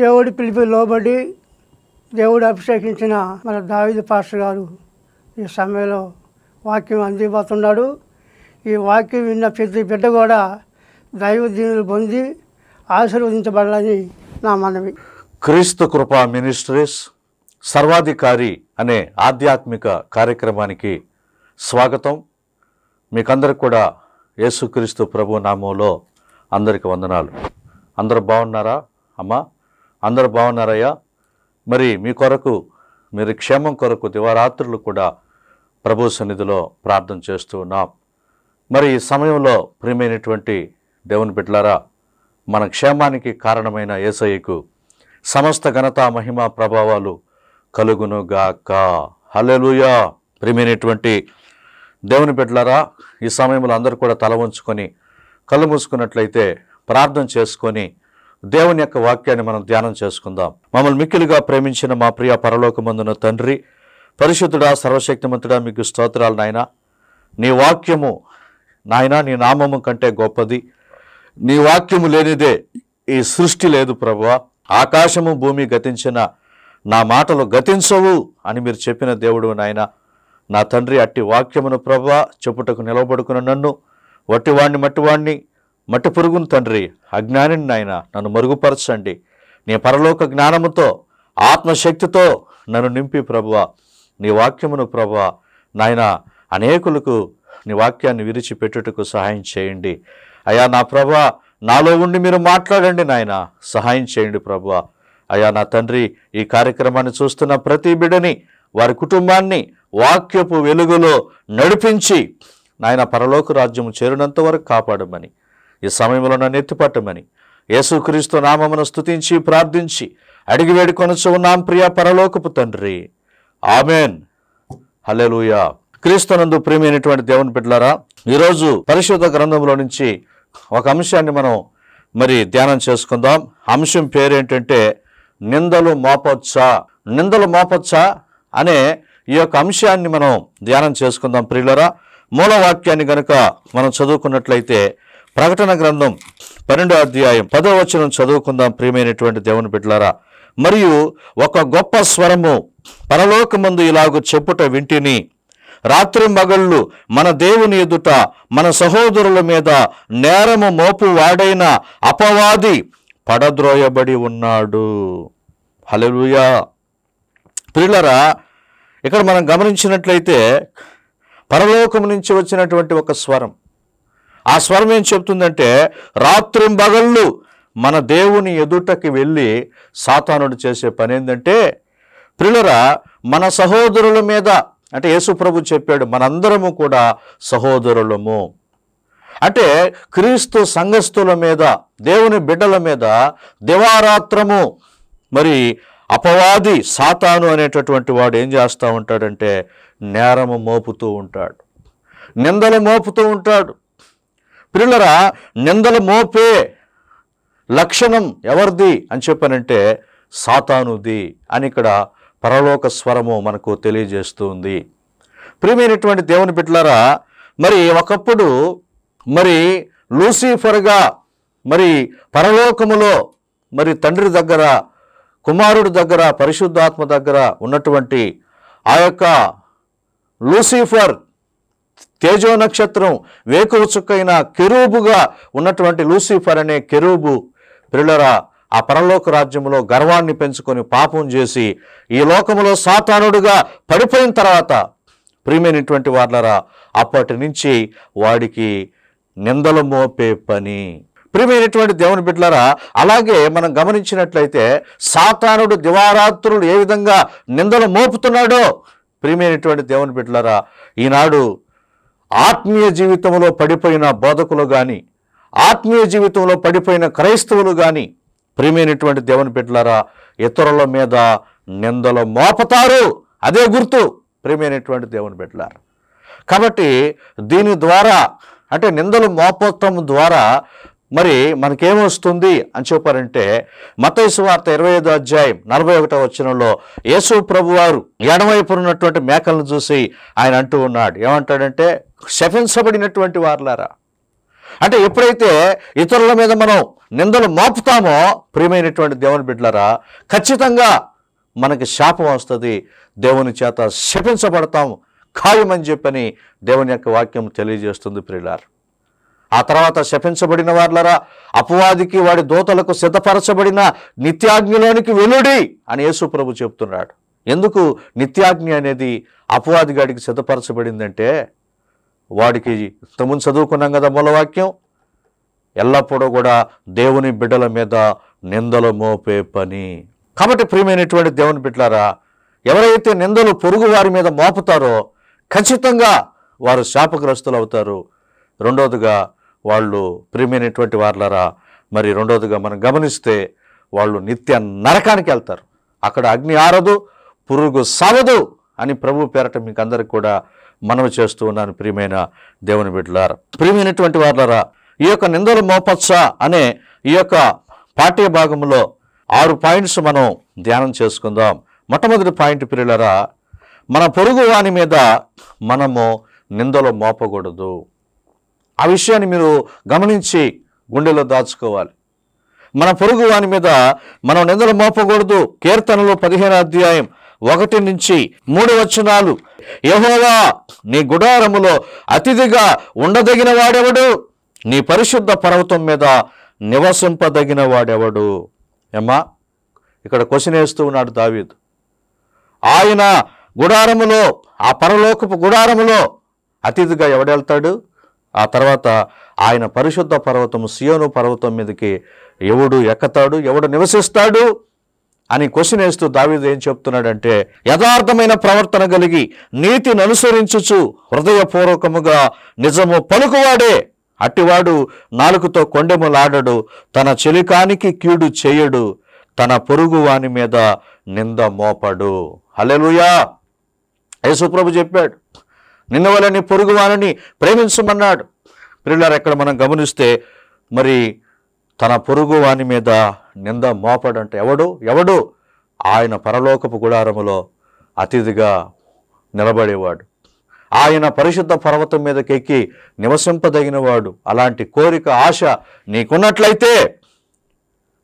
దేవుడి పిలిపి లోబడి దేవుడు అభిషేకించిన మన దావిది పాస్ గారు ఈ సమయంలో వాక్యం అందిపోతున్నాడు ఈ వాక్యం విన్న ప్రతి బిడ్డ కూడా దైవ దీనులు పొంది ఆశీర్వదించబడాలని నా మనవి క్రీస్తు కృపా మినిస్ట్రీస్ సర్వాధికారి అనే ఆధ్యాత్మిక కార్యక్రమానికి స్వాగతం మీకందరికి కూడా యేసుక్రీస్తు ప్రభు నామంలో అందరికి వందనాలు అందరు బాగున్నారా అమ్మా అందరూ బాగున్నారయ్యా మరి మీ కొరకు మీరు క్షేమం కొరకు దివారాత్రులు కూడా ప్రభు సన్నిధిలో ప్రార్థన చేస్తూ ఉన్నాం మరి ఈ సమయంలో ప్రియమైనటువంటి దేవుని బిడ్లారా మన క్షేమానికి కారణమైన ఏసయ్యకు సమస్త ఘనత మహిమ ప్రభావాలు కలుగును హలెలుయా ప్రియమైనటువంటి దేవుని బిడ్లారా ఈ సమయంలో అందరూ కూడా తల ఉంచుకొని కళ్ళు మూసుకున్నట్లయితే ప్రార్థన చేసుకొని దేవుని యొక్క వాక్యాన్ని మనం ధ్యానం చేసుకుందాం మమ్మల్ని మిక్కిలుగా ప్రేమించిన మా ప్రియ పరలోకమందున తండ్రి పరిశుద్ధుడా సర్వశక్తిమంతుడా మీకు స్తోత్రాలు నాయన నీ వాక్యము నాయన నీ నామము కంటే గొప్పది నీ వాక్యము లేనిదే ఈ సృష్టి లేదు ప్రభువా ఆకాశము భూమి గతించిన నా మాటలు గతించవు అని మీరు చెప్పిన దేవుడు నాయన నా తండ్రి అట్టి వాక్యమును ప్రభా చెప్పుటకు నిలబడుకున్న నన్ను వట్టివాణ్ణి మట్టివాణ్ణి మట్టి పురుగును తండ్రి అజ్ఞానిని నాయన నన్ను మరుగుపరచండి నీ పరలోక జ్ఞానముతో ఆత్మశక్తితో నన్ను నింపి ప్రభువ నీ వాక్యమును ప్రభువ నాయన అనేకులకు నీ వాక్యాన్ని విరిచిపెట్టుటకు సహాయం చేయండి అయా నా ప్రభ నాలో ఉండి మీరు మాట్లాడండి నాయన సహాయం చేయండి ప్రభువ అయా నా తండ్రి ఈ కార్యక్రమాన్ని చూస్తున్న ప్రతి బిడని వారి కుటుంబాన్ని వాక్యపు వెలుగులో నడిపించి నాయన పరలోక రాజ్యము చేరినంత వరకు కాపాడమని ఈ సమయంలో నన్ను ఎత్తిపట్టమని యేసుక్రీస్తు నామమును స్థుతించి ప్రార్థించి అడిగి వేడుకొనచ్చు ఉన్నాం ప్రియ పరలోకపు తండ్రి ఆమెన్ హలెలుయా క్రీస్తునందు ప్రియమైనటువంటి దేవుని బిడ్డలారా ఈరోజు పరిశుద్ధ గ్రంథంలో నుంచి ఒక అంశాన్ని మనం మరి ధ్యానం చేసుకుందాం అంశం పేరేంటంటే నిందలు మోపొచ్చా నిందలు మోపొచ్చా అనే ఈ యొక్క అంశాన్ని మనం ధ్యానం చేసుకుందాం ప్రియులరా మూలవాక్యాన్ని కనుక మనం చదువుకున్నట్లయితే ప్రకటన గ్రంథం పన్నెండో అధ్యాయం పదో వచనం చదువుకుందాం ప్రియమైనటువంటి దేవుని బిడ్డలారా మరియు ఒక గొప్ప స్వరము పరలోకమందు ఇలాగ చెప్పుట వింటిని రాత్రి మగళ్ళు మన దేవుని ఎదుట మన సహోదరుల మీద నేరము మోపు వాడైన అపవాది పడద్రోయబడి ఉన్నాడు హలలుయా పిల్లరా ఇక్కడ మనం గమనించినట్లయితే పరలోకం నుంచి వచ్చినటువంటి ఒక స్వరం ఆ స్వరం ఏం చెప్తుందంటే బగళ్ళు మన దేవుని ఎదుటకి వెళ్ళి సాతానుడు చేసే పని ఏంటంటే ప్రిలరా మన సహోదరుల మీద అంటే యేసుప్రభు చెప్పాడు మనందరము కూడా సహోదరులము అంటే క్రీస్తు సంఘస్థుల మీద దేవుని బిడ్డల మీద దివారాత్రము మరి అపవాది సాతాను అనేటటువంటి వాడు ఏం చేస్తూ ఉంటాడంటే నేరము మోపుతూ ఉంటాడు నిందలు మోపుతూ ఉంటాడు పిల్లరా నిందల మోపే లక్షణం ఎవరిది అని చెప్పానంటే సాతానుది అని ఇక్కడ పరలోక స్వరము మనకు తెలియజేస్తుంది ప్రియమైనటువంటి దేవుని బిడ్డలారా మరి ఒకప్పుడు మరి లూసిఫర్గా మరి పరలోకములో మరి తండ్రి దగ్గర కుమారుడి దగ్గర పరిశుద్ధాత్మ దగ్గర ఉన్నటువంటి ఆ యొక్క లూసిఫర్ తేజో నక్షత్రం వేకువ చుక్కైన కెరూబుగా ఉన్నటువంటి లూసిఫర్ అనే కెరూబు ప్రిలరా ఆ పరలోక రాజ్యంలో గర్వాన్ని పెంచుకొని పాపం చేసి ఈ లోకంలో సాతానుడుగా పడిపోయిన తర్వాత ప్రియమైనటువంటి వాళ్ళరా అప్పటి నుంచి వాడికి నిందలు మోపే పని ప్రియమైనటువంటి దేవుని బిడ్డలరా అలాగే మనం గమనించినట్లయితే సాతానుడు దివారాత్రులు ఏ విధంగా నిందలు మోపుతున్నాడో ప్రియమైనటువంటి దేవుని బిడ్డలరా ఈనాడు ఆత్మీయ జీవితంలో పడిపోయిన బోధకులు కానీ ఆత్మీయ జీవితంలో పడిపోయిన క్రైస్తవులు కానీ ప్రియమైనటువంటి దేవుని బిడ్డలారా ఇతరుల మీద నిందలు మోపతారు అదే గుర్తు ప్రియమైనటువంటి దేవుని బిడ్డలారా కాబట్టి దీని ద్వారా అంటే నిందలు మోపటం ద్వారా మరి మనకేమొస్తుంది అని చెప్పారంటే వార్త ఇరవై ఐదు అధ్యాయం నలభై ఒకటో వచనంలో యేసు ప్రభువారు ఎడవైపు ఉన్నటువంటి మేకలను చూసి ఆయన అంటూ ఉన్నాడు ఏమంటాడంటే శపించబడినటువంటి వారులారా అంటే ఎప్పుడైతే ఇతరుల మీద మనం నిందలు మోపుతామో ప్రియమైనటువంటి దేవుని బిడ్డలారా ఖచ్చితంగా మనకి శాపం వస్తుంది దేవుని చేత శపించబడతాం ఖాయమని చెప్పని దేవుని యొక్క వాక్యం తెలియజేస్తుంది ప్రియులారు ఆ తర్వాత శపించబడిన వార్లరా అపవాదికి వాడి దోతలకు సిద్ధపరచబడిన నిత్యాజ్ఞలోనికి వెలుడి అని యేసు ప్రభు చెప్తున్నాడు ఎందుకు నిత్యాజ్ఞ అనేది అపవాది గాడికి సిద్ధపరచబడిందంటే వాడికి తమును చదువుకున్నాం కదా మూలవాక్యం ఎల్లప్పుడూ కూడా దేవుని బిడ్డల మీద నిందలు మోపే పని కాబట్టి ప్రియమైనటువంటి దేవుని బిడ్డలారా ఎవరైతే నిందలు పొరుగు వారి మీద మోపుతారో ఖచ్చితంగా వారు శాపగ్రస్తులు అవుతారు రెండవదిగా వాళ్ళు ప్రియమైనటువంటి వాళ్ళరా మరి రెండవదిగా మనం గమనిస్తే వాళ్ళు నిత్య నరకానికి వెళ్తారు అక్కడ అగ్ని ఆరదు పురుగు సావదు అని ప్రభు పేరట మీకు అందరికి కూడా మనవి చేస్తూ ఉన్నాను ప్రియమైన దేవుని బిడ్డలారా ప్రియమైనటువంటి వాళ్ళరా ఈ యొక్క నిందలు మోపచ్చ అనే ఈ యొక్క పాఠ్య భాగంలో ఆరు పాయింట్స్ మనం ధ్యానం చేసుకుందాం మొట్టమొదటి పాయింట్ ప్రియులరా మన పొరుగు వాని మీద మనము నిందలు మోపకూడదు ఆ విషయాన్ని మీరు గమనించి గుండెలో దాచుకోవాలి మన పొరుగు వాని మీద మనం నిందలు మోపకూడదు కీర్తనలు పదిహేను అధ్యాయం ఒకటి నుంచి మూడు వచనాలు యహోవా నీ గుడారములో అతిథిగా ఉండదగిన వాడెవడు నీ పరిశుద్ధ పర్వతం మీద నివసింపదగిన వాడెవడు ఏమా ఇక్కడ క్వశ్చన్ వేస్తూ ఉన్నాడు దావీదు ఆయన గుడారములో ఆ పరలోకపు గుడారములో అతిథిగా ఎవడెళ్తాడు ఆ తర్వాత ఆయన పరిశుద్ధ పర్వతం సియోను పర్వతం మీదకి ఎవడు ఎక్కతాడు ఎవడు నివసిస్తాడు అని క్వశ్చన్ వేస్తూ దావీదు ఏం చెప్తున్నాడంటే యథార్థమైన ప్రవర్తన కలిగి నీతిని అనుసరించుచు హృదయపూర్వకముగా నిజము పలుకువాడే అట్టివాడు నాలుగుతో కొండెములాడడు తన చెలికానికి కీడు చేయడు తన పొరుగు వాని మీద నింద మోపడు హలెలుయా యేసుప్రభు చెప్పాడు నిన్న వాళ్ళని పొరుగు వారిని ప్రేమించమన్నాడు ప్రిల్లర్ ఎక్కడ మనం గమనిస్తే మరి తన పొరుగు మీద నింద మోపడంటే ఎవడు ఎవడు ఆయన పరలోకపు గుడారములో అతిథిగా నిలబడేవాడు ఆయన పరిశుద్ధ పర్వతం మీదకెక్కి నివసింపదగినవాడు అలాంటి కోరిక ఆశ నీకున్నట్లయితే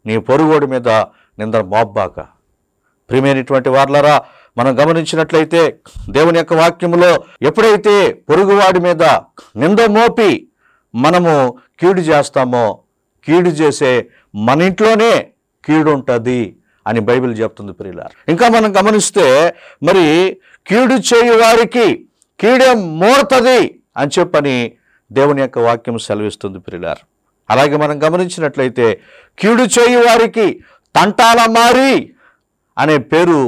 నీ పొరుగోడి మీద నింద మోబ్బాక ప్రిమైనటువంటి వార్లరా మనం గమనించినట్లయితే దేవుని యొక్క వాక్యంలో ఎప్పుడైతే పొరుగువాడి మీద నింద మోపి మనము కీడు చేస్తామో కీడు చేసే మన ఇంట్లోనే కీడు ఉంటుంది అని బైబిల్ చెప్తుంది ప్రియుల ఇంకా మనం గమనిస్తే మరి కీడు చేయు వారికి కీడే మోడుతుంది అని చెప్పని దేవుని యొక్క వాక్యం సెలవిస్తుంది ప్రియులారు అలాగే మనం గమనించినట్లయితే కీడు చేయు వారికి తంటాల మారి అనే పేరు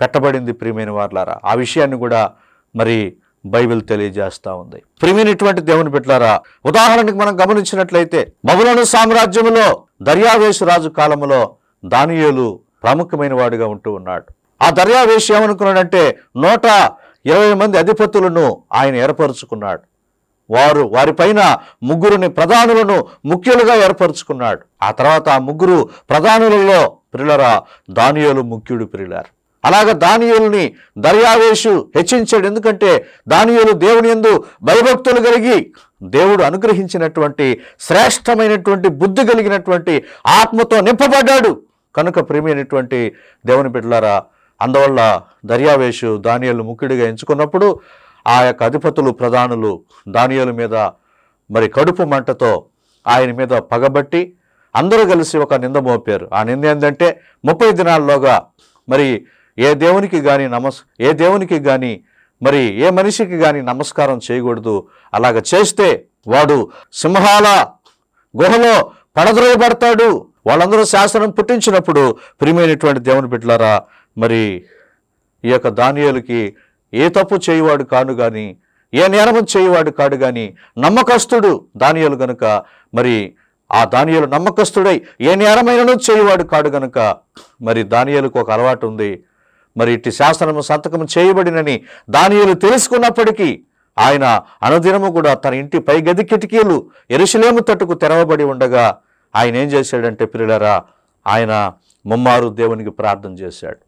పెట్టబడింది ప్రియమైన వార్లారా ఆ విషయాన్ని కూడా మరి బైబిల్ తెలియజేస్తూ ఉంది ప్రియమైనటువంటి దేవుని పెట్టారా ఉదాహరణకి మనం గమనించినట్లయితే మగులను సామ్రాజ్యములో దర్యావేశ రాజు కాలంలో దానియోలు ప్రాముఖ్యమైన వాడుగా ఉంటూ ఉన్నాడు ఆ దర్యావేశ ఏమనుకున్నాడంటే నూట ఇరవై మంది అధిపతులను ఆయన ఏర్పరచుకున్నాడు వారు వారిపైన ముగ్గురుని ప్రధానులను ముఖ్యులుగా ఏర్పరచుకున్నాడు ఆ తర్వాత ఆ ముగ్గురు ప్రధానులలో ప్రిలరా దానియోలు ముఖ్యుడు ప్రిలారు అలాగ దానియుల్ని దర్యావేషు హెచ్చించాడు ఎందుకంటే దానియులు దేవుని ఎందు భయభక్తులు కలిగి దేవుడు అనుగ్రహించినటువంటి శ్రేష్టమైనటువంటి బుద్ధి కలిగినటువంటి ఆత్మతో నింపబడ్డాడు కనుక ప్రేమైనటువంటి దేవుని బిడ్డలారా అందువల్ల దర్యావేశు దానియాలు ముఖ్యుడిగా ఎంచుకున్నప్పుడు ఆ యొక్క అధిపతులు ప్రధానులు దానియాల మీద మరి కడుపు మంటతో ఆయన మీద పగబట్టి అందరూ కలిసి ఒక నింద మోపారు ఆ నింద ఏంటంటే ముప్పై దినాల్లోగా మరి ఏ దేవునికి కానీ నమస్ ఏ దేవునికి కానీ మరి ఏ మనిషికి కానీ నమస్కారం చేయకూడదు అలాగ చేస్తే వాడు సింహాల గుహలో పడద్రోయబడతాడు వాళ్ళందరూ శాస్త్రం పుట్టించినప్పుడు ప్రియమైనటువంటి దేవుని బిడ్డలారా మరి ఈ యొక్క దానియాలకి ఏ తప్పు చేయవాడు కాను కానీ ఏ నేరం చేయవాడు కాడు కానీ నమ్మకస్తుడు దానియాలు గనుక మరి ఆ దానియాలు నమ్మకస్తుడై ఏ నేరమైనను చేయవాడు కాడు గనుక మరి దానియాలకు ఒక అలవాటు ఉంది మరి ఇట్టి శాసనము సంతకం చేయబడినని దానియులు తెలుసుకున్నప్పటికీ ఆయన అనుదినము కూడా తన ఇంటి పై గది కిటికీలు ఎరుసలేము తట్టుకు తెరవబడి ఉండగా ఆయన ఏం చేశాడంటే పిల్లలరా ఆయన ముమ్మారు దేవునికి ప్రార్థన చేశాడు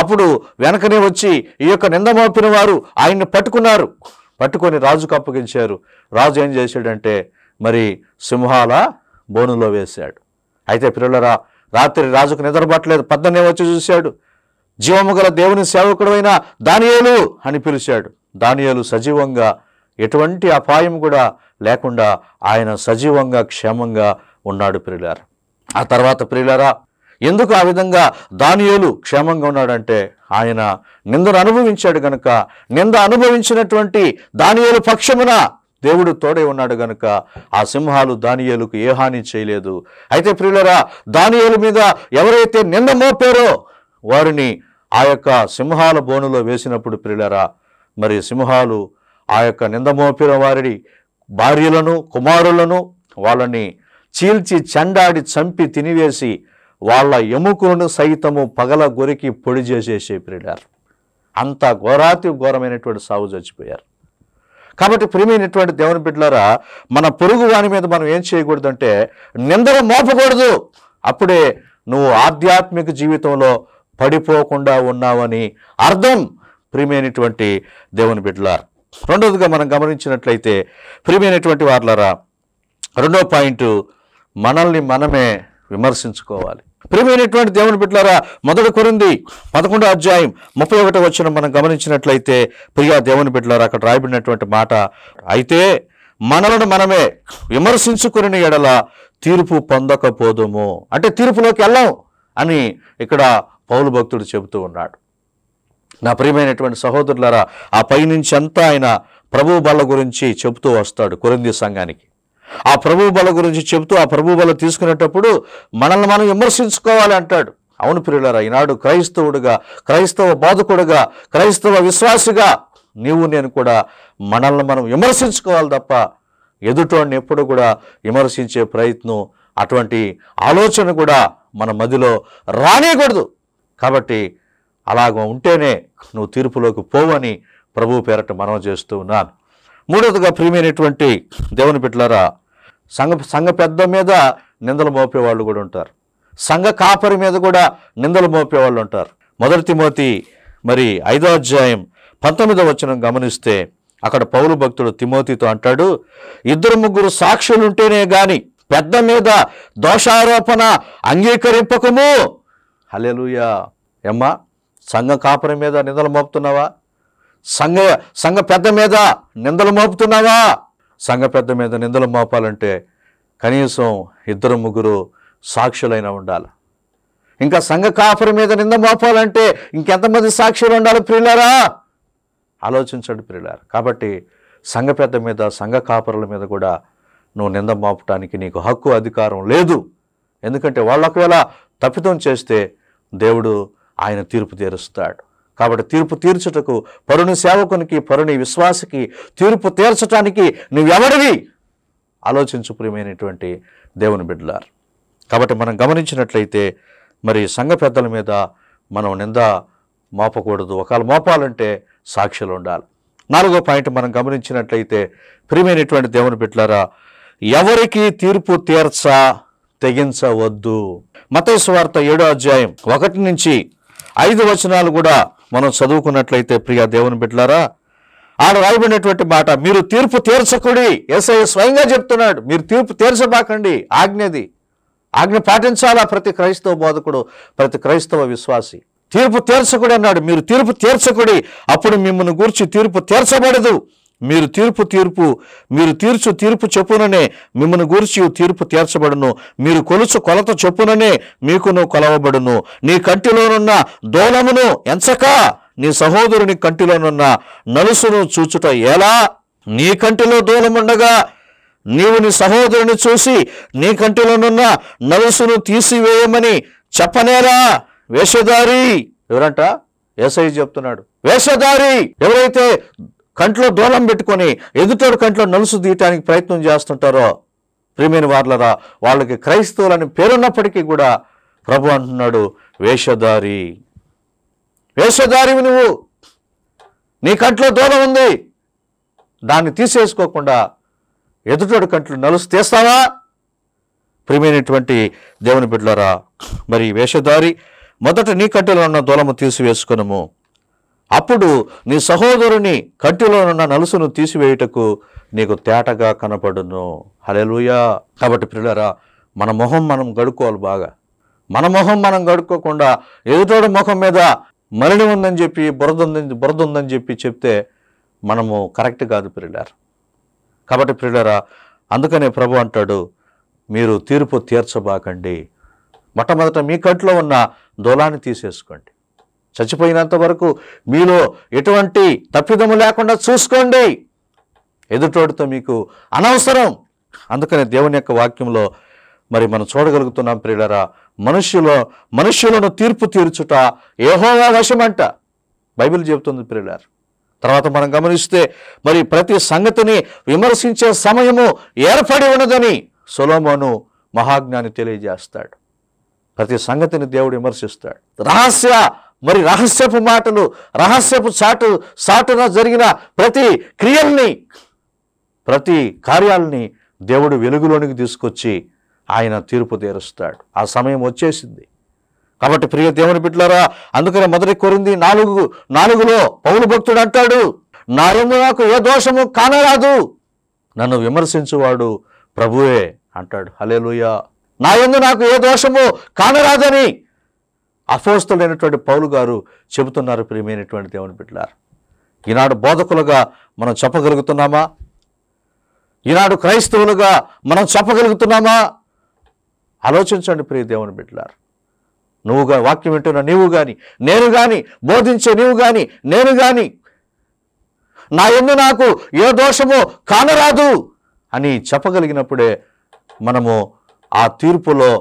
అప్పుడు వెనకనే వచ్చి ఈ యొక్క నిందమోపిన వారు ఆయన్ని పట్టుకున్నారు పట్టుకొని రాజుకు అప్పగించారు రాజు ఏం చేశాడంటే మరి సింహాల బోనులో వేశాడు అయితే పిల్లలరా రాత్రి రాజుకు నిద్రపట్టలేదు పద్దనే వచ్చి చూశాడు జీవము గల దేవుని సేవకుడైన దానియాలు అని పిలిచాడు దానియాలు సజీవంగా ఎటువంటి అపాయం కూడా లేకుండా ఆయన సజీవంగా క్షేమంగా ఉన్నాడు ప్రియులారా ఆ తర్వాత ప్రియులారా ఎందుకు ఆ విధంగా దానియాలు క్షేమంగా ఉన్నాడంటే ఆయన నిందను అనుభవించాడు గనుక నింద అనుభవించినటువంటి దానియాలు పక్షమున దేవుడు తోడే ఉన్నాడు గనుక ఆ సింహాలు దానియేలుకు ఏ హాని చేయలేదు అయితే ప్రియులరా దానియేలు మీద ఎవరైతే నింద మోపారో వారిని ఆ యొక్క సింహాల బోనులో వేసినప్పుడు పిల్లరా మరి సింహాలు ఆ యొక్క నిందమోపిన వారిని భార్యలను కుమారులను వాళ్ళని చీల్చి చెండాడి చంపి తినివేసి వాళ్ళ ఎముకలను సైతము పగల గొరికి పొడి చేసేసే పిల్లారు అంత ఘోరాతి ఘోరమైనటువంటి సాగు చచ్చిపోయారు కాబట్టి ప్రియమైనటువంటి దేవుని బిడ్డలారా మన పొరుగు వాని మీద మనం ఏం చేయకూడదంటే నిందలు మోపకూడదు అప్పుడే నువ్వు ఆధ్యాత్మిక జీవితంలో పడిపోకుండా ఉన్నామని అర్థం ప్రియమైనటువంటి దేవుని బిడ్డల రెండవదిగా మనం గమనించినట్లయితే ప్రియమైనటువంటి వార్లరా రెండో పాయింట్ మనల్ని మనమే విమర్శించుకోవాలి ప్రియమైనటువంటి దేవుని బిడ్డలారా మొదటి కొరింది పదకొండో అధ్యాయం ముప్పై ఒకటో వచ్చిన మనం గమనించినట్లయితే ప్రియా దేవుని బిడ్డలారా అక్కడ రాయబడినటువంటి మాట అయితే మనలను మనమే విమర్శించుకుని ఎడల తీర్పు పొందకపోదుము అంటే తీర్పులోకి వెళ్ళాం అని ఇక్కడ పౌలు భక్తుడు చెబుతూ ఉన్నాడు నా ప్రియమైనటువంటి సహోదరులారా ఆ పైనుంచి అంతా ఆయన ప్రభు బల గురించి చెబుతూ వస్తాడు కొరింది సంఘానికి ఆ ప్రభు బల గురించి చెబుతూ ఆ ప్రభు బల తీసుకునేటప్పుడు మనల్ని మనం విమర్శించుకోవాలి అంటాడు అవును ప్రియులరా ఈనాడు క్రైస్తవుడుగా క్రైస్తవ బాధకుడుగా క్రైస్తవ విశ్వాసిగా నీవు నేను కూడా మనల్ని మనం విమర్శించుకోవాలి తప్ప ఎదుటోడిని ఎప్పుడు కూడా విమర్శించే ప్రయత్నం అటువంటి ఆలోచన కూడా మన మదిలో రానేకూడదు కాబట్టి అలాగ ఉంటేనే నువ్వు తీర్పులోకి పోవని ప్రభు పేరట మనం చేస్తూ ఉన్నాను మూడవదిగా ప్రియమైనటువంటి దేవుని బిడ్డలారా సంఘ సంఘ పెద్ద మీద నిందలు మోపేవాళ్ళు కూడా ఉంటారు సంఘ కాపరి మీద కూడా నిందలు మోపేవాళ్ళు ఉంటారు మొదటి తిమోతి మరి ఐదో అధ్యాయం పంతొమ్మిదో వచనం గమనిస్తే అక్కడ పౌరు భక్తుడు తిమోతితో అంటాడు ఇద్దరు ముగ్గురు సాక్షులుంటేనే గాని పెద్ద మీద దోషారోపణ అంగీకరింపకము హలెలుయా ఎమ్మా సంఘ కాపురం మీద నిందలు మోపుతున్నావా సంఘ సంఘ పెద్ద మీద నిందలు మోపుతున్నావా సంఘ పెద్ద మీద నిందలు మోపాలంటే కనీసం ఇద్దరు ముగ్గురు సాక్షులైన ఉండాలి ఇంకా సంఘ కాపురం మీద నింద మోపాలంటే ఇంకెంతమంది సాక్షులు ఉండాలి ప్రియులారా ఆలోచించండి ప్రియులారా కాబట్టి సంఘ పెద్ద మీద సంఘ కాపురల మీద కూడా నువ్వు నింద మోపటానికి నీకు హక్కు అధికారం లేదు ఎందుకంటే వాళ్ళు ఒకవేళ తప్పిదం చేస్తే దేవుడు ఆయన తీర్పు తీరుస్తాడు కాబట్టి తీర్పు తీర్చుటకు పరుని సేవకునికి పరుని విశ్వాసకి తీర్పు తీర్చటానికి నువ్వెవడివి ఆలోచించు ప్రియమైనటువంటి దేవుని బిడ్డలారు కాబట్టి మనం గమనించినట్లయితే మరి సంఘ పెద్దల మీద మనం నింద మోపకూడదు ఒకవేళ మోపాలంటే సాక్షులు ఉండాలి నాలుగో పాయింట్ మనం గమనించినట్లయితే ప్రియమైనటువంటి దేవుని బిడ్డలారా ఎవరికి తీర్పు తీర్చ తెగించవద్దు మతేశ్వార్త ఏడో అధ్యాయం ఒకటి నుంచి ఐదు వచనాలు కూడా మనం చదువుకున్నట్లయితే ప్రియా దేవుని బిడ్డలారా ఆడ రాయబడినటువంటి మాట మీరు తీర్పు తీర్చకుడి ఎస్ఐ స్వయంగా చెప్తున్నాడు మీరు తీర్పు తీర్చబాకండి ఆజ్ఞది ఆజ్ఞ పాటించాలా ప్రతి క్రైస్తవ బోధకుడు ప్రతి క్రైస్తవ విశ్వాసి తీర్పు తీర్చకుడి అన్నాడు మీరు తీర్పు తీర్చకుడి అప్పుడు మిమ్మల్ని గూర్చి తీర్పు తీర్చబడదు మీరు తీర్పు తీర్పు మీరు తీర్చు తీర్పు చెప్పుననే మిమ్మల్ని గూర్చి తీర్పు తీర్చబడును మీరు కొలుసు కొలత చెప్పుననే మీకును కొలవబడును నీ కంటిలోనున్న దోలమును ఎంచక నీ సహోదరుని కంటిలోనున్న నలుసును చూచుట ఎలా నీ కంటిలో దూలముండగా నీవు నీ సహోదరుని చూసి నీ కంటిలోనున్న నలుసును తీసివేయమని చెప్పనేలా వేషధారి ఎవరంట ఏసై చెప్తున్నాడు వేషధారి ఎవరైతే కంట్లో డోలం పెట్టుకొని ఎదుటోడు కంట్లో నలుసు తీయటానికి ప్రయత్నం చేస్తుంటారో ప్రియమైన వార్లరా వాళ్ళకి క్రైస్తవులని పేరున్నప్పటికీ కూడా ప్రభు అంటున్నాడు వేషధారి వేషధారివి నువ్వు నీ కంట్లో దూరం ఉంది దాన్ని తీసేసుకోకుండా ఎదుటోడు కంట్లు నలుసు తీస్తావా ప్రియమైనటువంటి దేవుని బిడ్డలరా మరి వేషధారి మొదట నీ కంటిలో ఉన్న దూలము తీసివేసుకునము అప్పుడు నీ సహోదరుని ఉన్న నలుసును తీసివేయుటకు నీకు తేటగా కనపడును హలెలుయా కాబట్టి పిల్లరా మన మొహం మనం గడుక్కోవాలి బాగా మన మొహం మనం గడుక్కోకుండా ఎదుటోడు ముఖం మీద మరణి ఉందని చెప్పి బురద ఉందని బురద ఉందని చెప్పి చెప్తే మనము కరెక్ట్ కాదు ప్రిల్లర్ కాబట్టి ప్రిడరా అందుకనే ప్రభు అంటాడు మీరు తీర్పు తీర్చబాకండి మొట్టమొదట మీ కట్లో ఉన్న దోలాన్ని తీసేసుకోండి చచ్చిపోయినంత వరకు మీలో ఎటువంటి తప్పిదము లేకుండా చూసుకోండి ఎదుటోడితో మీకు అనవసరం అందుకనే దేవుని యొక్క వాక్యంలో మరి మనం చూడగలుగుతున్నాం ప్రియులరా మనుష్యులో మనుష్యులను తీర్పు తీర్చుట ఏహోవా వశమంట బైబిల్ చెబుతుంది ప్రియులారు తర్వాత మనం గమనిస్తే మరి ప్రతి సంగతిని విమర్శించే సమయము ఏర్పడి ఉన్నదని సొలోమోను మహాజ్ఞాని తెలియజేస్తాడు ప్రతి సంగతిని దేవుడు విమర్శిస్తాడు రహస్య మరి రహస్యపు మాటలు రహస్యపు చాటు సాటున జరిగిన ప్రతి క్రియల్ని ప్రతి కార్యాలని దేవుడు వెలుగులోనికి తీసుకొచ్చి ఆయన తీర్పు తీరుస్తాడు ఆ సమయం వచ్చేసింది కాబట్టి ప్రియ దేవుని బిడ్డలారా అందుకని మొదటి కొరింది నాలుగు నాలుగులో పౌరు భక్తుడు అంటాడు నా నాకు ఏ దోషము కానరాదు నన్ను విమర్శించువాడు ప్రభువే అంటాడు హలేలుయా నా ఎందు నాకు ఏ దోషము కానరాదని అపోస్తులైనటువంటి పౌలు గారు చెబుతున్నారు ప్రియమైనటువంటి దేవుని బిడ్డలారు ఈనాడు బోధకులుగా మనం చెప్పగలుగుతున్నామా ఈనాడు క్రైస్తవులుగా మనం చెప్పగలుగుతున్నామా ఆలోచించండి ప్రియ దేవుని బిడ్డలారు నువ్వు కానీ వాక్యం వింటున్న నీవు కానీ నేను కానీ బోధించే నీవు కానీ నేను కానీ నా ఎందు నాకు ఏ దోషము కానరాదు అని చెప్పగలిగినప్పుడే మనము ఆ తీర్పులో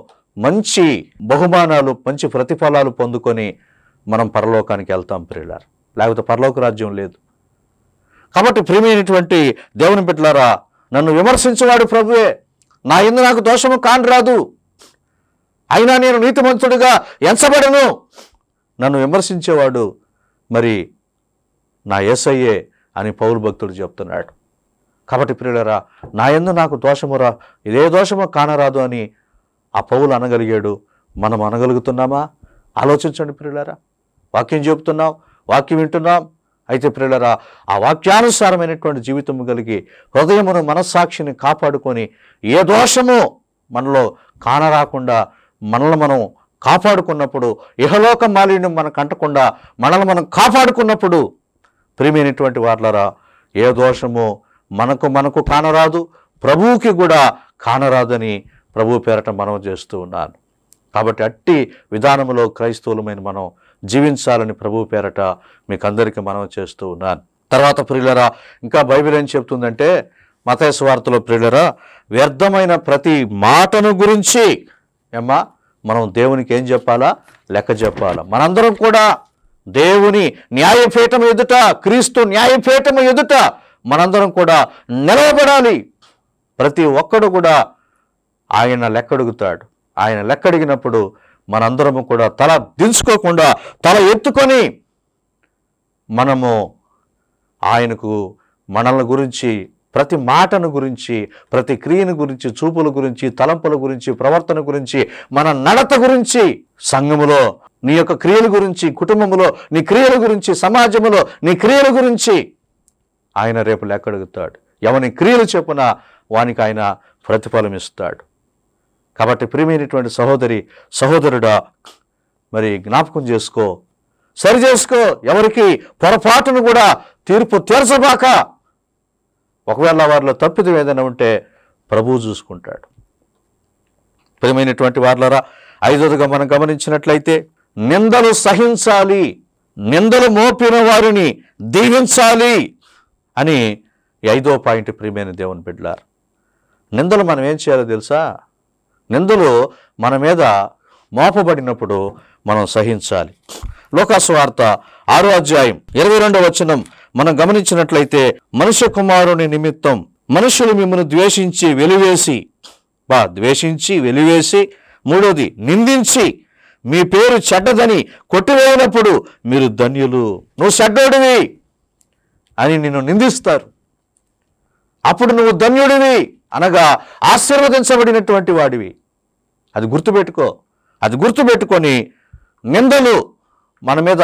మంచి బహుమానాలు మంచి ప్రతిఫలాలు పొందుకొని మనం పరలోకానికి వెళ్తాం ప్రియులారు లేకపోతే పరలోక రాజ్యం లేదు కాబట్టి ప్రియమైనటువంటి దేవుని బిడ్డలారా నన్ను విమర్శించేవాడు ప్రభువే నా ఎందు నాకు దోషము కాని రాదు అయినా నేను నీతిమంతుడిగా ఎంచబడను నన్ను విమర్శించేవాడు మరి నా ఏసయ్యే అని పౌరు భక్తుడు చెప్తున్నాడు కాబట్టి ప్రియులరా నా ఎందు నాకు దోషమురా ఇదే దోషము కానరాదు అని ఆ పౌలు అనగలిగాడు మనం అనగలుగుతున్నామా ఆలోచించండి ప్రియులారా వాక్యం చెబుతున్నాం వాక్యం వింటున్నాం అయితే ప్రియులరా ఆ వాక్యానుసారమైనటువంటి జీవితం కలిగి హృదయమును మనస్సాక్షిని కాపాడుకొని ఏ దోషము మనలో కానరాకుండా మనల్ని మనం కాపాడుకున్నప్పుడు ఇహలోక మాలిన్యం మనకు అంటకుండా మనల్ని మనం కాపాడుకున్నప్పుడు ప్రియమైనటువంటి వాటిలరా ఏ దోషము మనకు మనకు కానరాదు ప్రభువుకి కూడా కానరాదని ప్రభు పేరట మనం చేస్తూ ఉన్నాను కాబట్టి అట్టి విధానంలో క్రైస్తవులమైన మనం జీవించాలని ప్రభు పేరట మీకు అందరికీ మనం చేస్తూ ఉన్నాను తర్వాత ప్రియులరా ఇంకా బైబిల్ ఏం చెప్తుందంటే మతేశ్వార్తలో వార్తలో ప్రియులరా వ్యర్థమైన ప్రతి మాటను గురించి ఏమ్మా మనం దేవునికి ఏం చెప్పాలా లెక్క చెప్పాలా మనందరం కూడా దేవుని న్యాయపీఠం ఎదుట క్రీస్తు న్యాయపీఠం ఎదుట మనందరం కూడా నిలబడాలి ప్రతి ఒక్కడు కూడా ఆయన లెక్కడుగుతాడు ఆయన లెక్కడిగినప్పుడు మనందరము కూడా తల దించుకోకుండా తల ఎత్తుకొని మనము ఆయనకు మనల్ని గురించి ప్రతి మాటను గురించి ప్రతి క్రియను గురించి చూపుల గురించి తలంపుల గురించి ప్రవర్తన గురించి మన నడత గురించి సంఘములో నీ యొక్క క్రియల గురించి కుటుంబంలో నీ క్రియల గురించి సమాజంలో నీ క్రియల గురించి ఆయన రేపు లెక్కడుగుతాడు ఎవని క్రియలు చెప్పున వానికి ఆయన ప్రతిఫలం ఇస్తాడు కాబట్టి ప్రియమైనటువంటి సహోదరి సహోదరుడా మరి జ్ఞాపకం చేసుకో సరి చేసుకో ఎవరికి పొరపాటును కూడా తీర్పు తీర్చబాక ఒకవేళ వారిలో తప్పిదం ఏదైనా ఉంటే ప్రభువు చూసుకుంటాడు ప్రియమైనటువంటి వార్లరా ఐదోదిగా మనం గమనించినట్లయితే నిందలు సహించాలి నిందలు మోపిన వారిని దీవించాలి అని ఐదో పాయింట్ ప్రియమైన దేవుని బిడ్లారు నిందలు మనం ఏం చేయాలో తెలుసా నిందలు మన మీద మోపబడినప్పుడు మనం సహించాలి లోకాసువార్త ఆరో అధ్యాయం ఇరవై రెండవ వచనం మనం గమనించినట్లయితే మనుష్య కుమారుని నిమిత్తం మనుషులు మిమ్మల్ని ద్వేషించి వెలివేసి బా ద్వేషించి వెలివేసి మూడోది నిందించి మీ పేరు చెడ్డదని కొట్టివేయనప్పుడు మీరు ధన్యులు నువ్వు చెడ్డోడివి అని నిన్ను నిందిస్తారు అప్పుడు నువ్వు ధన్యుడివి అనగా ఆశీర్వదించబడినటువంటి వాడివి అది గుర్తుపెట్టుకో అది గుర్తుపెట్టుకొని నిందలు మన మీద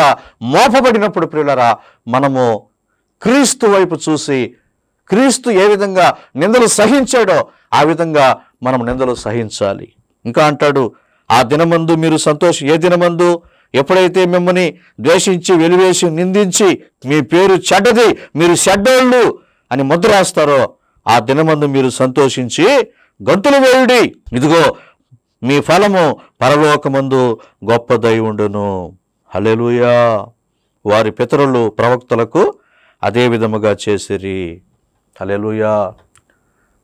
మోపబడినప్పుడు ప్రియులరా మనము క్రీస్తు వైపు చూసి క్రీస్తు ఏ విధంగా నిందలు సహించాడో ఆ విధంగా మనం నిందలు సహించాలి ఇంకా అంటాడు ఆ దినమందు మీరు సంతోషం ఏ దినమందు ఎప్పుడైతే మిమ్మల్ని ద్వేషించి వెలివేసి నిందించి మీ పేరు చెడ్డది మీరు చెడ్డోళ్ళు అని ముద్ర రాస్తారో ఆ దినమందు మీరు సంతోషించి గంతులు వేయుడి ఇదిగో మీ ఫలము పరలోకమందు గొప్పదై ఉండును హలెలుయా వారి పితరులు ప్రవక్తలకు అదే విధముగా చేసిరి హలెలుయా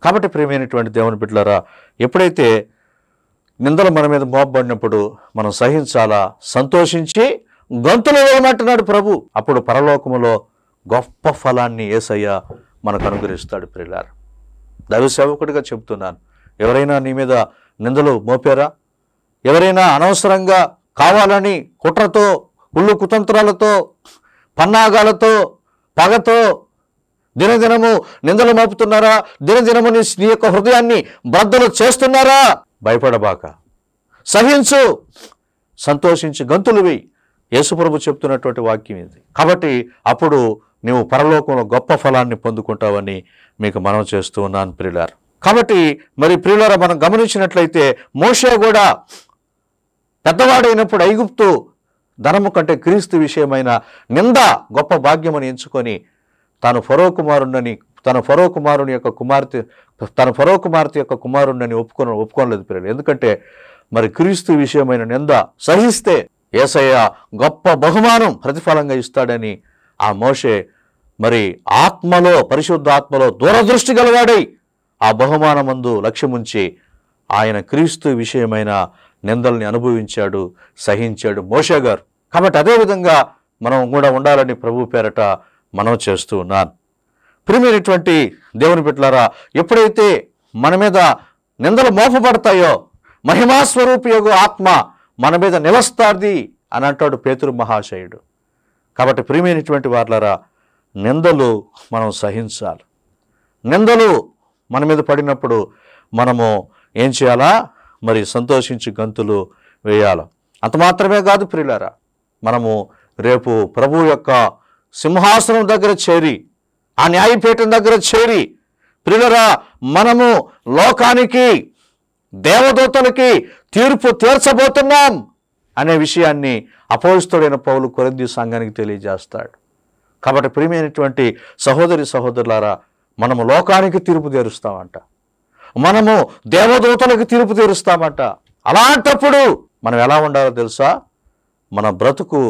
కాబట్టి ప్రియమైనటువంటి దేవుని బిడ్డలరా ఎప్పుడైతే నిందలు మన మీద మోపబడినప్పుడు మనం సహించాలా సంతోషించి గొంతులు వేయమంటున్నాడు ప్రభు అప్పుడు పరలోకములో గొప్ప ఫలాన్ని ఏసయ్య మనకు అనుగ్రహిస్తాడు ప్రియులారు దైవ సేవకుడిగా చెబుతున్నాను ఎవరైనా నీ మీద నిందలు మోపారా ఎవరైనా అనవసరంగా కావాలని కుట్రతో ఉళ్ళు కుతంత్రాలతో పన్నాగాలతో పగతో దినదినము నిందలు మోపుతున్నారా దినదినము నీ నీ యొక్క హృదయాన్ని బద్దలు చేస్తున్నారా భయపడబాక సహించు సంతోషించి గంతులువి యేసుప్రభు చెప్తున్నటువంటి వాక్యం ఇది కాబట్టి అప్పుడు నీవు పరలోకంలో గొప్ప ఫలాన్ని పొందుకుంటావని మీకు మనం చేస్తూ ఉన్నాను ప్రిలారు కాబట్టి మరి ప్రియులరా మనం గమనించినట్లయితే మోషే కూడా పెద్దవాడైనప్పుడు ఐగుప్తు ధనము కంటే క్రీస్తు విషయమైన నింద గొప్ప భాగ్యమని ఎంచుకొని తాను ఫరో కుమారుణ్ణని తన ఫరో కుమారుని యొక్క కుమార్తె తన ఫరో కుమార్తె యొక్క కుమారుణ్ణని ఒప్పుకొని ఒప్పుకోలేదు పిల్లలు ఎందుకంటే మరి క్రీస్తు విషయమైన నింద సహిస్తే ఏసయ్య గొప్ప బహుమానం ప్రతిఫలంగా ఇస్తాడని ఆ మోషే మరి ఆత్మలో పరిశుద్ధ ఆత్మలో దూరదృష్టి గలవాడై ఆ బహుమానమందు లక్ష్యముంచి ఆయన క్రీస్తు విషయమైన నిందల్ని అనుభవించాడు సహించాడు మోషే గారు కాబట్టి అదేవిధంగా మనం కూడా ఉండాలని ప్రభు పేరట మనం చేస్తూ ఉన్నాను ప్రియమైనటువంటి దేవుని పెట్లారా ఎప్పుడైతే మన మీద నిందలు మోపబడతాయో మహిమాస్వరూపయోగ ఆత్మ మన మీద నివస్తాది అని అంటాడు పేతురు మహాశయుడు కాబట్టి ప్రియమైనటువంటి వార్లరా నిందలు మనం సహించాలి నిందలు మన మీద పడినప్పుడు మనము ఏం చేయాలా మరి సంతోషించి గంతులు వేయాల అంత మాత్రమే కాదు ప్రియులారా మనము రేపు ప్రభు యొక్క సింహాసనం దగ్గర చేరి ఆ న్యాయపీఠం దగ్గర చేరి ప్రియులరా మనము లోకానికి దేవదూతలకి తీర్పు తీర్చబోతున్నాం అనే విషయాన్ని అపోజితుడైన పౌలు కొరంది సంఘానికి తెలియజేస్తాడు కాబట్టి ప్రియమైనటువంటి సహోదరి సహోదరులారా మనము లోకానికి తీర్పు తీరుస్తామంట మనము దేవదూతలకు తీర్పు తీరుస్తామంట అలాంటప్పుడు మనం ఎలా ఉండాలో తెలుసా మన బ్రతుకు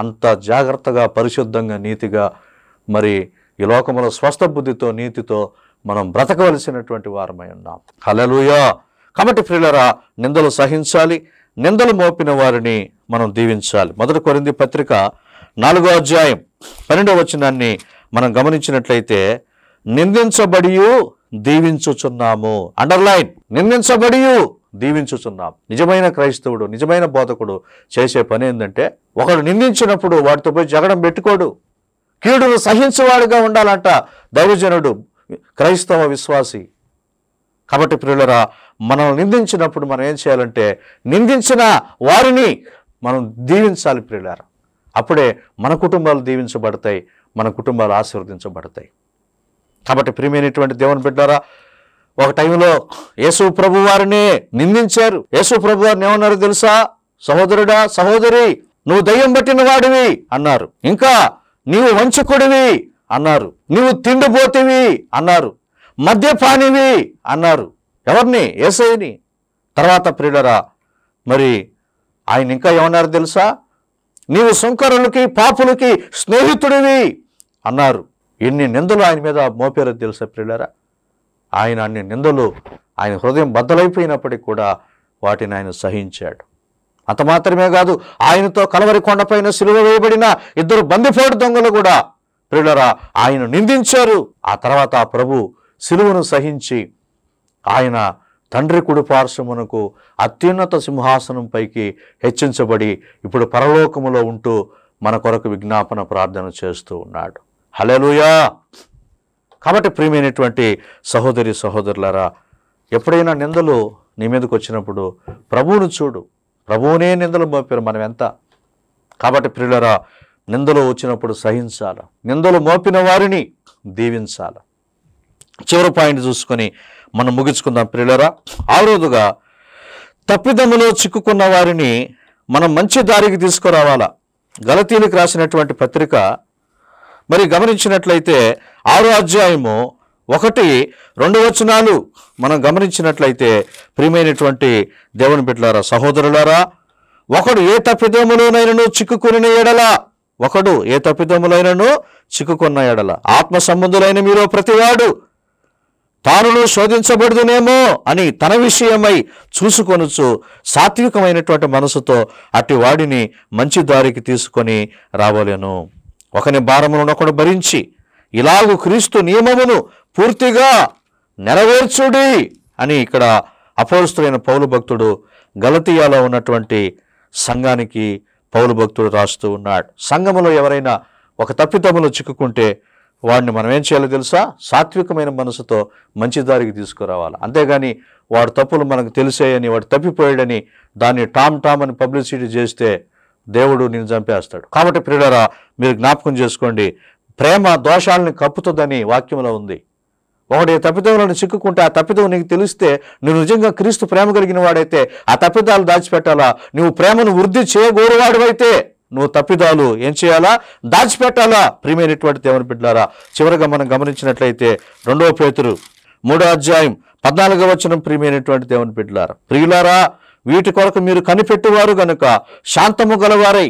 అంత జాగ్రత్తగా పరిశుద్ధంగా నీతిగా మరి ఈ లోకంలో స్వస్థ బుద్ధితో నీతితో మనం బ్రతకవలసినటువంటి వారమై ఉన్నాం హలలుయా కాబట్టి ప్రియులరా నిందలు సహించాలి నిందలు మోపిన వారిని మనం దీవించాలి మొదటి కొరింది పత్రిక నాలుగో అధ్యాయం పన్నెండవ వచనాన్ని మనం గమనించినట్లయితే నిందించబడి దీవించుచున్నాము అండర్లైన్ నిందించబడి దీవించుచున్నాం నిజమైన క్రైస్తవుడు నిజమైన బోధకుడు చేసే పని ఏంటంటే ఒకడు నిందించినప్పుడు వాటితో పోయి జగడం పెట్టుకోడు కీడును సహించేవాడుగా ఉండాలంట దైవజనుడు క్రైస్తవ విశ్వాసి కాబట్టి ప్రియులరా మనల్ని నిందించినప్పుడు మనం ఏం చేయాలంటే నిందించిన వారిని మనం దీవించాలి ప్రియులరా అప్పుడే మన కుటుంబాలు దీవించబడతాయి మన కుటుంబాలు ఆశీర్వదించబడతాయి కాబట్టి ప్రియమైనటువంటి దేవుని బిడ్డారా ఒక టైంలో యేసు ప్రభు వారిని నిందించారు యేసు ప్రభు వారిని ఏమన్నారు తెలుసా సహోదరుడా సహోదరి నువ్వు దయ్యం పట్టిన వాడివి అన్నారు ఇంకా నీవు వంచకుడివి అన్నారు నీవు తిండిపోతివి అన్నారు మద్యపానివి అన్నారు ఎవరిని ఏసైని తర్వాత ప్రియులరా మరి ఆయన ఇంకా ఏమన్నారు తెలుసా నీవు సుంకరులకి పాపులకి స్నేహితుడివి అన్నారు ఎన్ని నిందలు ఆయన మీద మోపారో తెలుసా ప్రియులరా ఆయన అన్ని నిందలు ఆయన హృదయం బద్దలైపోయినప్పటికీ కూడా వాటిని ఆయన సహించాడు అంత మాత్రమే కాదు ఆయనతో కలవరి కొండపైన సిలువ వేయబడిన ఇద్దరు బందిపోటు దొంగలు కూడా ప్రియులరా ఆయన నిందించారు ఆ తర్వాత ఆ ప్రభు సిలువను సహించి ఆయన తండ్రి కుడి పార్శ్వమునకు అత్యున్నత సింహాసనంపైకి హెచ్చించబడి ఇప్పుడు పరలోకములో ఉంటూ మన కొరకు విజ్ఞాపన ప్రార్థన చేస్తూ ఉన్నాడు హలలుయా కాబట్టి ప్రియమైనటువంటి సహోదరి సహోదరులారా ఎప్పుడైనా నిందలు నీ మీదకి వచ్చినప్పుడు ప్రభువును చూడు ప్రభువునే నిందలు మోపారు మనం ఎంత కాబట్టి ప్రియులరా నిందలు వచ్చినప్పుడు సహించాల నిందలు మోపిన వారిని దీవించాల చివరి పాయింట్ చూసుకొని మనం ముగించుకుందాం ప్రియులరా ఆ రోజుగా తప్పిదమ్ములో చిక్కుకున్న వారిని మనం మంచి దారికి తీసుకురావాలా గలతీలకు రాసినటువంటి పత్రిక మరి గమనించినట్లయితే ఆరో అధ్యాయము ఒకటి రెండు వచనాలు మనం గమనించినట్లయితే ప్రియమైనటువంటి దేవుని బిడ్డలారా సహోదరులారా ఒకడు ఏ తప్పిదములోనైనను చిక్కుకుని ఎడల ఒకడు ఏ తప్పిదములైనను చిక్కుకున్న ఎడల ఆత్మ సంబంధులైన మీరు ప్రతివాడు తానును శోధించబడుదునేమో అని తన విషయమై చూసుకొనుచు సాత్వికమైనటువంటి మనసుతో అట్టి వాడిని మంచి దారికి తీసుకొని రావలేను ఒకని భారమును ఒకడు భరించి ఇలాగు క్రీస్తు నియమమును పూర్తిగా నెరవేర్చుడి అని ఇక్కడ అపోరుస్తుడైన పౌలు భక్తుడు గలతీయాలో ఉన్నటువంటి సంఘానికి పౌలు భక్తుడు రాస్తూ ఉన్నాడు సంఘములో ఎవరైనా ఒక తప్పితములో చిక్కుకుంటే వాడిని మనం ఏం చేయాలో తెలుసా సాత్వికమైన మనసుతో మంచి దారికి తీసుకురావాలి అంతేగాని వాడు తప్పులు మనకు తెలిసాయని వాడు తప్పిపోయాడని దాన్ని టామ్ టామ్ అని పబ్లిసిటీ చేస్తే దేవుడు నేను చంపేస్తాడు కాబట్టి ప్రియులరా మీరు జ్ఞాపకం చేసుకోండి ప్రేమ దోషాలని కప్పుతుందని వాక్యంలో ఉంది ఒకటి తప్పిదంలో చిక్కుకుంటే ఆ తప్పిదం నీకు తెలిస్తే నువ్వు నిజంగా క్రీస్తు ప్రేమ కలిగిన వాడైతే ఆ తప్పిదాలు దాచిపెట్టాలా నువ్వు ప్రేమను వృద్ధి అయితే నువ్వు తప్పిదాలు ఏం చేయాలా దాచిపెట్టాలా ప్రియమైనటువంటి దేవుని బిడ్డారా చివరిగా మనం గమనించినట్లయితే రెండవ పేతురు మూడో అధ్యాయం పద్నాలుగవ వచ్చిన ప్రియమైనటువంటి దేవుని బిడ్డలారా ప్రియులారా వీటి కొరకు మీరు కనిపెట్టువారు గనుక శాంతము గలవారై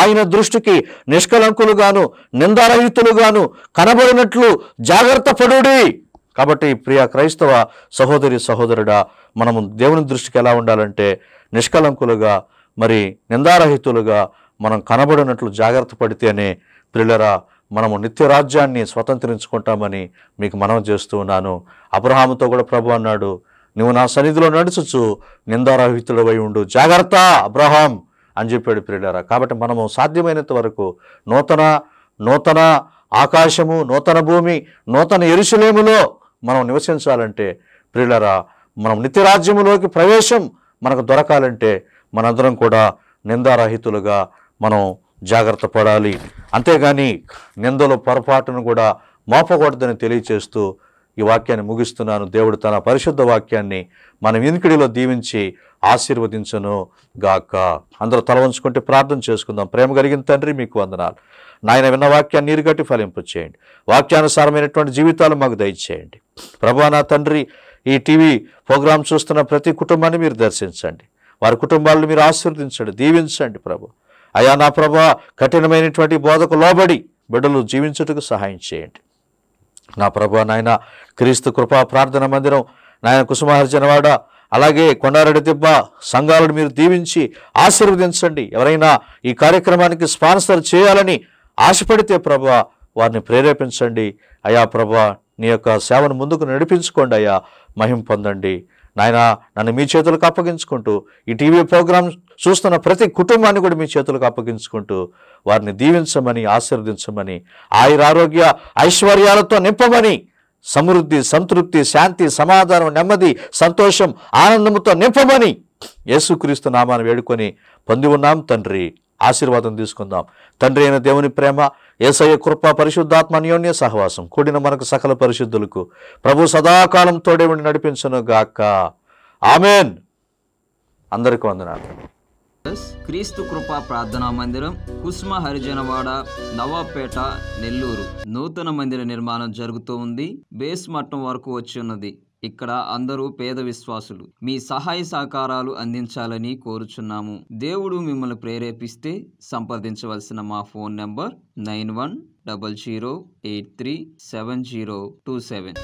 ఆయన దృష్టికి నిష్కలంకులుగాను నిందారహితులుగాను కనబడినట్లు జాగ్రత్త పడుడి కాబట్టి ప్రియ క్రైస్తవ సహోదరి సహోదరుడా మనము దేవుని దృష్టికి ఎలా ఉండాలంటే నిష్కలంకులుగా మరి నిందారహితులుగా మనం కనబడినట్లు జాగ్రత్త పడితేనే ప్రిల్లరా మనము నిత్యరాజ్యాన్ని స్వతంత్రించుకుంటామని మీకు మనం చేస్తూ ఉన్నాను అబ్రహాముతో కూడా ప్రభు అన్నాడు నువ్వు నా సన్నిధిలో నడుచుచు నిందారహితుడవై ఉండు జాగ్రత్త అబ్రహాం అని చెప్పాడు ప్రియుడారా కాబట్టి మనము సాధ్యమైనంత వరకు నూతన నూతన ఆకాశము నూతన భూమి నూతన ఎరుసలేములో మనం నివసించాలంటే ప్రియులరా మనం నిత్యరాజ్యములోకి ప్రవేశం మనకు దొరకాలంటే మనందరం కూడా నిందారహితులుగా మనం జాగ్రత్త పడాలి అంతేగాని నిందలు పొరపాటును కూడా మోపకూడదని తెలియచేస్తూ ఈ వాక్యాన్ని ముగిస్తున్నాను దేవుడు తన పరిశుద్ధ వాక్యాన్ని మనం ఎనికిడిలో దీవించి ఆశీర్వదించను గాక అందరూ వంచుకుంటే ప్రార్థన చేసుకుందాం ప్రేమ కలిగిన తండ్రి మీకు వందనాలు నాయన విన్న వాక్యాన్ని నీరుగట్టి ఫలింపు చేయండి వాక్యానుసారమైనటువంటి జీవితాలు మాకు దయచేయండి ప్రభా నా తండ్రి ఈ టీవీ ప్రోగ్రాం చూస్తున్న ప్రతి కుటుంబాన్ని మీరు దర్శించండి వారి కుటుంబాలను మీరు ఆశీర్వదించండి దీవించండి ప్రభు అయా నా ప్రభా కఠినమైనటువంటి బోధకు లోబడి బిడ్డలు జీవించుటకు సహాయం చేయండి నా ప్రభా నాయన క్రీస్తు కృపా ప్రార్థన మందిరం నాయన కుసుమహర్జనవాడ అలాగే కొండారెడ్డి తిబ్బ సంఘాలను మీరు దీవించి ఆశీర్వదించండి ఎవరైనా ఈ కార్యక్రమానికి స్పాన్సర్ చేయాలని ఆశపడితే ప్రభా వారిని ప్రేరేపించండి అయా ప్రభా నీ యొక్క సేవను ముందుకు నడిపించుకోండి అయ్యా మహిం పొందండి నాయన నన్ను మీ చేతులకు అప్పగించుకుంటూ ఈ టీవీ ప్రోగ్రాం చూస్తున్న ప్రతి కుటుంబాన్ని కూడా మీ చేతులకు అప్పగించుకుంటూ వారిని దీవించమని ఆశీర్వదించమని ఆయుర ఆరోగ్య ఐశ్వర్యాలతో నింపమని సమృద్ధి సంతృప్తి శాంతి సమాధానం నెమ్మది సంతోషం ఆనందముతో నింపమని యేసుక్రీస్తు నామాన్ని వేడుకొని పొంది ఉన్నాం తండ్రి ఆశీర్వాదం తీసుకుందాం తండ్రి అయిన దేవుని ప్రేమ ఏసయ్య కృప పరిశుద్ధాత్మ అన్యోన్య సహవాసం కూడిన మనకు సకల పరిశుద్ధులకు ప్రభు సదాకాలం తోడే నడిపించను గాక ఆమెన్ అందరికీ వందనాలు క్రీస్తు కృపా ప్రార్థనా మందిరం కుస్మ హరిజనవాడ నవాపేట నెల్లూరు నూతన మందిర నిర్మాణం జరుగుతూ ఉంది బేస్ మట్టం వరకు వచ్చి ఉన్నది ఇక్కడ అందరూ పేద విశ్వాసులు మీ సహాయ సహకారాలు అందించాలని కోరుచున్నాము దేవుడు మిమ్మల్ని ప్రేరేపిస్తే సంప్రదించవలసిన మా phone number nine one double zero eight three seven zero two seven